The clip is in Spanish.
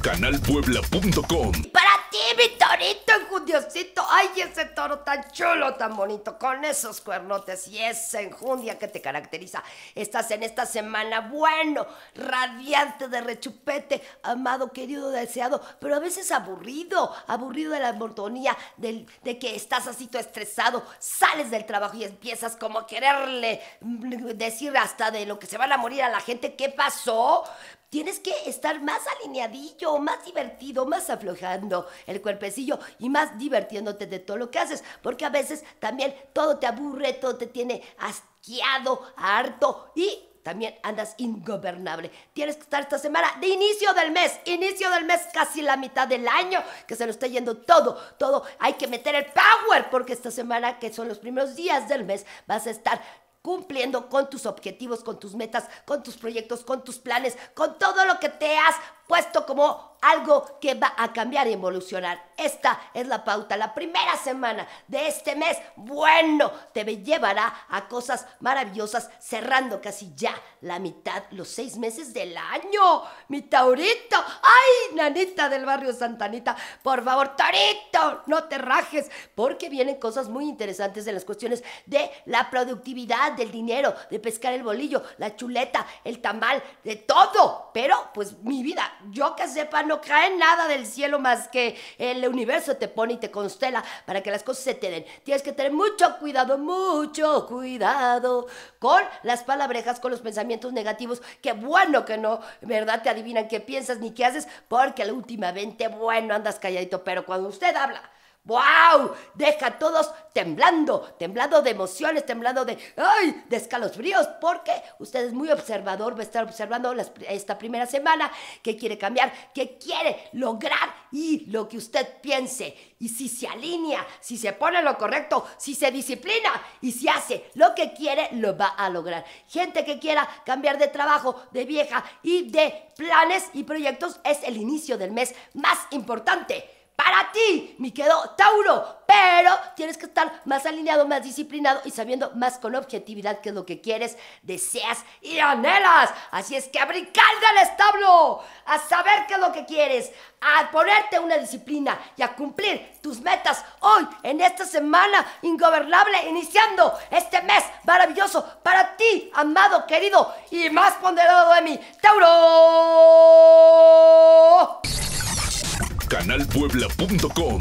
canalpuebla.com mi torito enjundiosito. Ay, ese toro tan chulo, tan bonito, con esos cuernotes y esa enjundia que te caracteriza. Estás en esta semana, bueno, radiante de rechupete, amado, querido, deseado, pero a veces aburrido, aburrido de la monotonía, del, de que estás así todo estresado, sales del trabajo y empiezas como quererle decir hasta de lo que se van a morir a la gente, ¿qué pasó? Tienes que estar más alineadillo, más divertido, más aflojando el cuerpo pesillo y más divirtiéndote de todo lo que haces, porque a veces también todo te aburre, todo te tiene asqueado, harto y también andas ingobernable. Tienes que estar esta semana de inicio del mes, inicio del mes, casi la mitad del año, que se lo está yendo todo, todo. Hay que meter el power, porque esta semana, que son los primeros días del mes, vas a estar cumpliendo con tus objetivos, con tus metas, con tus proyectos, con tus planes, con todo lo que te has puesto como algo que va a cambiar y evolucionar. Esta es la pauta. La primera semana de este mes, bueno, te llevará a cosas maravillosas, cerrando casi ya la mitad, los seis meses del año. Mi taurito, ay, nanita del barrio Santanita, por favor, taurito, no te rajes, porque vienen cosas muy interesantes en las cuestiones de la productividad, del dinero, de pescar el bolillo, la chuleta, el tamal, de todo. Pero, pues, mi vida, yo que sepan no cae nada del cielo más que el universo te pone y te constela para que las cosas se te den. Tienes que tener mucho cuidado, mucho cuidado con las palabrejas, con los pensamientos negativos. Qué bueno que no, ¿verdad? Te adivinan qué piensas ni qué haces, porque últimamente, bueno, andas calladito, pero cuando usted habla ¡Wow! Deja a todos temblando, temblando de emociones, temblando de, ¡ay! de escalofríos, porque usted es muy observador, va a estar observando esta primera semana qué quiere cambiar, qué quiere lograr y lo que usted piense. Y si se alinea, si se pone lo correcto, si se disciplina y si hace lo que quiere, lo va a lograr. Gente que quiera cambiar de trabajo, de vieja y de planes y proyectos es el inicio del mes más importante para ti, mi quedó Tauro. Pero tienes que estar más alineado, más disciplinado y sabiendo más con objetividad qué es lo que quieres, deseas y anhelas. Así es que a brincar del establo, a saber qué es lo que quieres, a ponerte una disciplina y a cumplir tus metas hoy, en esta semana ingobernable, iniciando este mes maravilloso para ti, amado, querido y más ponderado de mí, Tauro canalpuebla.com